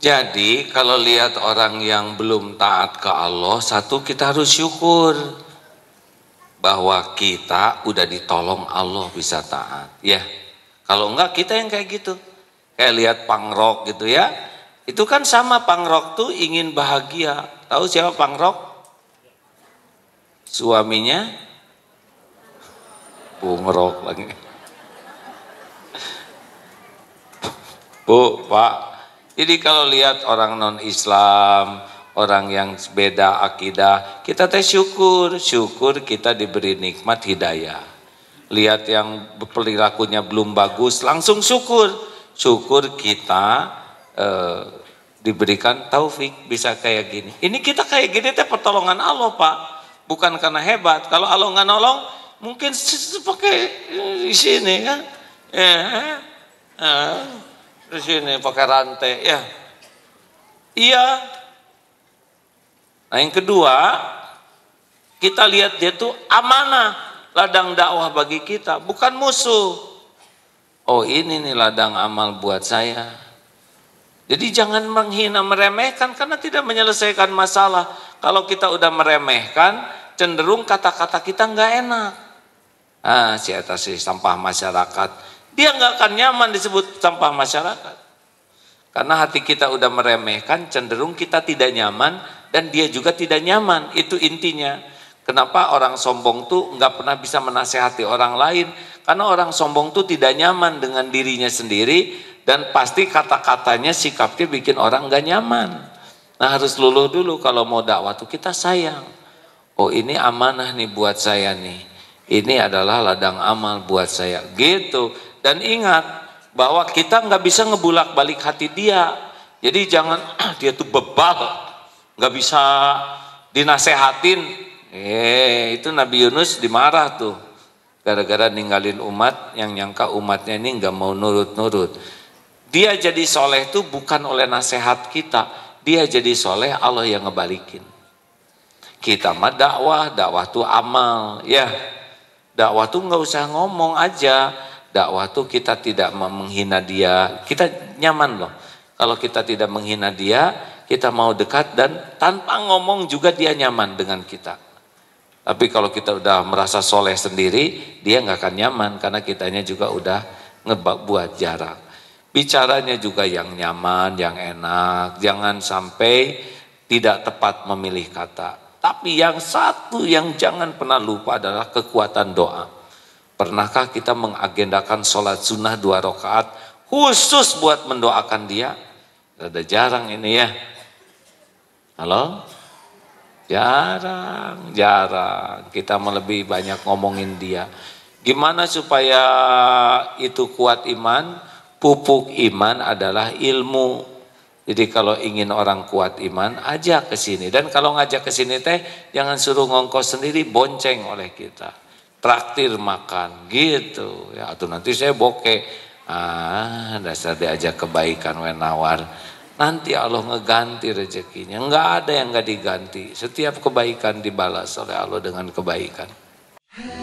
Jadi kalau lihat orang yang belum taat ke Allah, satu kita harus syukur bahwa kita udah ditolong Allah bisa taat. Ya, kalau enggak kita yang kayak gitu. Kayak lihat pangrok gitu ya. Itu kan sama pangrok tuh ingin bahagia. Tahu siapa pangrok? Suaminya Bungrok lagi. Bu, Pak, jadi kalau lihat orang non-Islam, orang yang beda akidah, kita teh syukur, syukur kita diberi nikmat hidayah. Lihat yang perilakunya belum bagus, langsung syukur. Syukur kita eh, diberikan taufik bisa kayak gini. Ini kita kayak gini teh pertolongan Allah, Pak. Bukan karena hebat. Kalau Allah nggak nolong, mungkin pakai eh, di sini kan. Ya. ya eh di sini pakai rantai ya. Iya. Nah yang kedua, kita lihat dia tuh amanah ladang dakwah bagi kita, bukan musuh. Oh ini nih ladang amal buat saya. Jadi jangan menghina meremehkan karena tidak menyelesaikan masalah. Kalau kita udah meremehkan, cenderung kata-kata kita nggak enak. Ah, si atas si sampah masyarakat dia nggak akan nyaman disebut sampah masyarakat. Karena hati kita udah meremehkan, cenderung kita tidak nyaman dan dia juga tidak nyaman. Itu intinya. Kenapa orang sombong tuh nggak pernah bisa menasehati orang lain? Karena orang sombong tuh tidak nyaman dengan dirinya sendiri dan pasti kata-katanya sikapnya bikin orang nggak nyaman. Nah harus luluh dulu kalau mau dakwah tuh kita sayang. Oh ini amanah nih buat saya nih. Ini adalah ladang amal buat saya. Gitu. Dan ingat bahwa kita nggak bisa ngebulak balik hati dia. Jadi jangan dia tuh bebal, nggak bisa dinasehatin. Eh itu Nabi Yunus dimarah tuh gara-gara ninggalin umat yang nyangka umatnya ini nggak mau nurut-nurut. Dia jadi soleh tuh bukan oleh nasehat kita, dia jadi soleh Allah yang ngebalikin. Kita mah dakwah, dakwah tuh amal, ya. Dakwah tuh nggak usah ngomong aja, dakwah tuh kita tidak menghina dia, kita nyaman loh. Kalau kita tidak menghina dia, kita mau dekat dan tanpa ngomong juga dia nyaman dengan kita. Tapi kalau kita udah merasa soleh sendiri, dia nggak akan nyaman karena kitanya juga udah ngebak buat jarak. Bicaranya juga yang nyaman, yang enak, jangan sampai tidak tepat memilih kata. Tapi yang satu yang jangan pernah lupa adalah kekuatan doa. Pernahkah kita mengagendakan sholat sunnah dua rakaat khusus buat mendoakan dia? Ada jarang ini ya. Halo? Jarang, jarang. Kita lebih banyak ngomongin dia. Gimana supaya itu kuat iman? Pupuk iman adalah ilmu. Jadi kalau ingin orang kuat iman, ajak ke sini. Dan kalau ngajak ke sini teh, jangan suruh ngongkos sendiri, bonceng oleh kita traktir makan gitu ya atau nanti saya bokeh ah dasar diajak kebaikan Wenawar, nanti Allah ngeganti rezekinya nggak ada yang nggak diganti setiap kebaikan dibalas oleh Allah dengan kebaikan